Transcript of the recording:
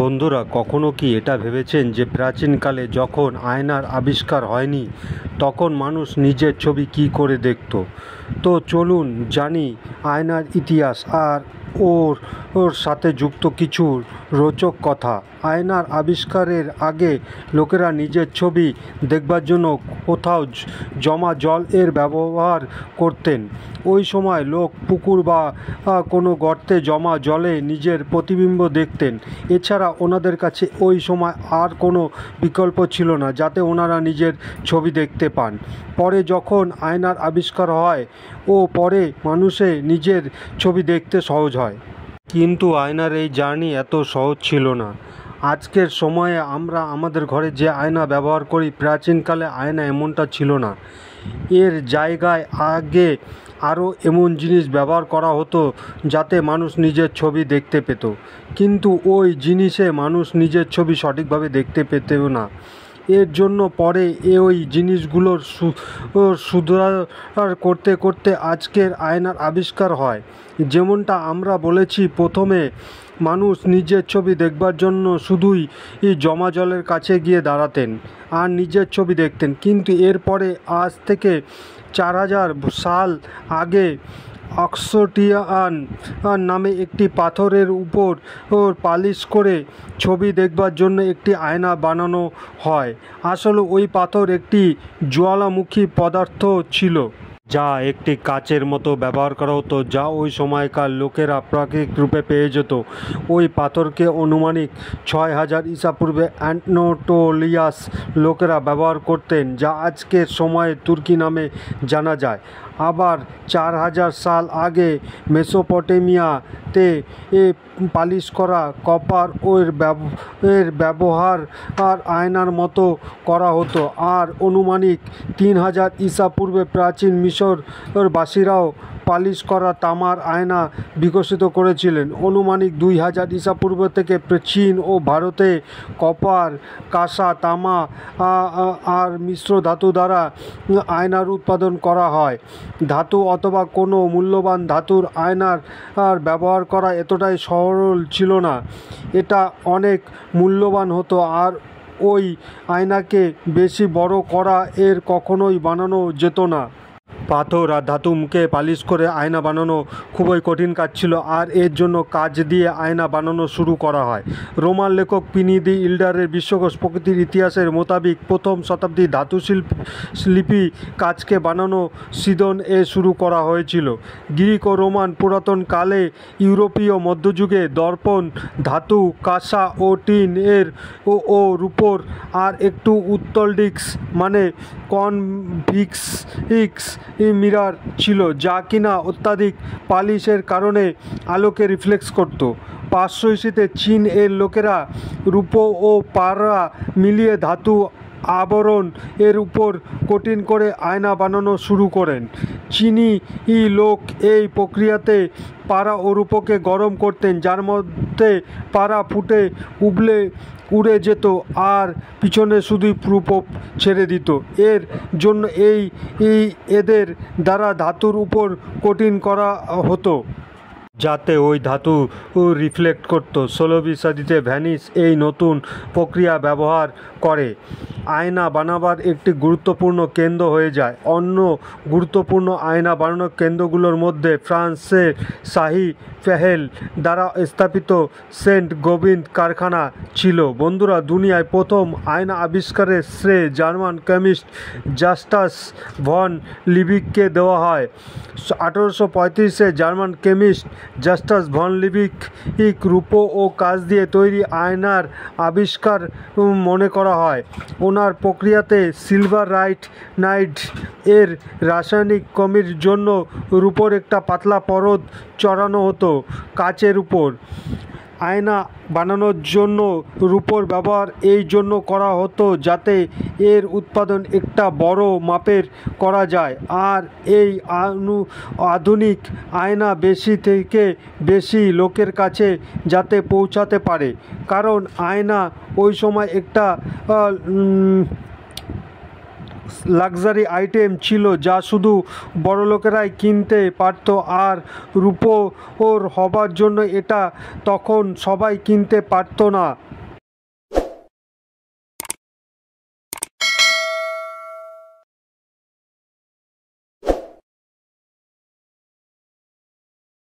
বন্ধুরা কখনো কি এটা ভেবেছেন যে প্রাচীনকালে যখন আয়নার আবিষ্কার হয়নি তখন মানুষ নিজের ছবি কি করে দেখত তো চলুন জানি আয়নার ইতিহাস আর ওর ওর সাথে যুক্ত কিছু রোচক কথা আয়নার আবিষ্কারের আগে লোকেরা নিজের ছবি দেখবার জন্য কোথাও জমা জল এর ব্যবহার করতেন ওই সময় লোক পুকুর বা কোনো গর্তে জমা জলে নিজের প্রতিবিম্ব দেখতেন এছাড়া ছাড়া ওনাদের কাছে ওই সময় আর কোনো বিকল্প ছিল না যাতে ওনারা নিজের ছবি দেখতে পান পরে যখন আয়নার আবিষ্কার হয় ও পরে মানুষে নিজের ছবি দেখতে সহজ হয় কিন্তু আয়নার এই জার্নি এত সহজ ছিল না আজকের সময়ে আমরা আমাদের ঘরে যে আয়না ব্যবহার করি প্রাচীনকালে আয়না এমনটা ছিল না এর জায়গায় আগে আরও এমন জিনিস ব্যবহার করা হতো যাতে মানুষ নিজের ছবি দেখতে পেত কিন্তু ওই জিনিসে মানুষ নিজের ছবি সঠিকভাবে দেখতে পেতেও না এর জন্য পরে এ ওই জিনিসগুলোর সুধার করতে করতে আজকের আয়নার আবিষ্কার হয় যেমনটা আমরা বলেছি প্রথমে মানুষ নিজের ছবি দেখবার জন্য শুধুই জমা জলের কাছে গিয়ে দাঁড়াতেন আর নিজের ছবি দেখতেন কিন্তু এরপরে আজ থেকে চার হাজার সাল আগে অক্সোটিয়ান নামে একটি পাথরের উপর পালিশ করে ছবি দেখবার জন্য একটি আয়না বানানো হয় আসলে ওই পাথর একটি জ্বালামুখী পদার্থ ছিল যা একটি কাচের মতো ব্যবহার করা হতো যা ওই সময়কার লোকেরা প্রাকৃতিক রূপে পেয়ে যেত ওই পাথরকে অনুমানিক ছয় হাজার ইসাপূর্বে অ্যান্টনোটোলিয়াস লোকেরা ব্যবহার করতেন যা আজকের সময়ে তুর্কি নামে জানা যায় আবার চার হাজার সাল আগে মেসোপটেমিয়া এ পালিশ করা কপার ওর এর ব্যবহার আর আয়নার মতো করা হতো আর অনুমানিক তিন হাজার ঈসা পূর্বে প্রাচীন মিশর বাসীরাও পালিশ করা তামার আয়না বিকশিত করেছিলেন অনুমানিক দুই হাজার ইসাপূর্ব থেকে চীন ও ভারতে কপার কাঁসা তামা আর মিশ্র ধাতু দ্বারা আয়নার উৎপাদন করা হয় ধাতু অথবা কোনো মূল্যবান ধাতুর আয়নার ব্যবহার করা এতটাই সরল ছিল না এটা অনেক মূল্যবান হতো আর ওই আয়নাকে বেশি বড় করা এর কখনোই বানানো যেত না পাথর আর ধাতু মুখে পালিশ করে আয়না বানানো খুবই কঠিন কাজ ছিল আর এর জন্য কাজ দিয়ে আয়না বানানো শুরু করা হয় রোমান লেখক পিনিদি ইল্ডারের বিশ্বকোষ প্রকৃতির ইতিহাসের মোতাবিক প্রথম শতাব্দী ধাতু শিল্প লিপি কাজকে বানানো সিদন এ শুরু করা হয়েছিল গ্রিক ও রোমান পুরাতন কালে ইউরোপীয় মধ্যযুগে দর্পণ ধাতু কাঁসা ও টিন এর ও ও রূপর আর একটু উত্তল ডিক্স মানে কনভিক্স ইক্স মিরার ছিল যা কিনা অত্যাধিক পালিশের কারণে আলোকে রিফ্লেক্স করত পাঁচশো ইসিতে চীন এর লোকেরা রূপো ও পাড়া মিলিয়ে ধাতু আবরণ এর উপর কঠিন করে আয়না বানানো শুরু করেন চিনি লোক এই প্রক্রিয়াতে পাড়া ও রূপকে গরম করতেন যার মধ্যে পাড়া ফুটে উবলে উড়ে যেত আর পিছনে শুধুই প্রুপ ছেড়ে দিত এর জন্য এই এদের দ্বারা ধাতুর উপর কঠিন করা হতো যাতে ওই ধাতু রিফ্লেক্ট করত ষোলো বিশ্বাদিতে ভ্যানিস এই নতুন প্রক্রিয়া ব্যবহার করে আয়না বানাবার একটি গুরুত্বপূর্ণ কেন্দ্র হয়ে যায় অন্য গুরুত্বপূর্ণ আয়না বানানোর কেন্দ্রগুলোর মধ্যে ফ্রান্সের শাহি ফেহেল দ্বারা স্থাপিত সেন্ট গোবিন্দ কারখানা ছিল বন্ধুরা দুনিয়ায় প্রথম আয়না আবিষ্কারের শ্রেয় জার্মান কেমিস্ট জাস্টাস ভন লিবিককে দেওয়া হয় আঠেরোশো পঁয়ত্রিশে German chemist Justus von Liebig ইক রূপ ও কাজ দিয়ে তৈরি আয়নার আবিষ্কার মনে করা হয় ওনার প্রক্রিয়াতে সিলভার রাইট নাইট এর রাসায়নিক কমির জন্য রূপোর একটা পাতলা পরত চড়ানো হতো কাচের উপর আয়না বানানোর জন্য রূপোর ব্যবহার এই জন্য করা হতো যাতে এর উৎপাদন একটা বড় মাপের করা যায় আর এই আনু আধুনিক আয়না বেশি থেকে বেশি লোকের কাছে যাতে পৌঁছাতে পারে কারণ আয়না ওই সময় একটা লাক্সারি আইটেম ছিল যা শুধু লোকেরাই কিনতে পারত আর রুপোর হবার জন্য এটা তখন সবাই কিনতে পারত না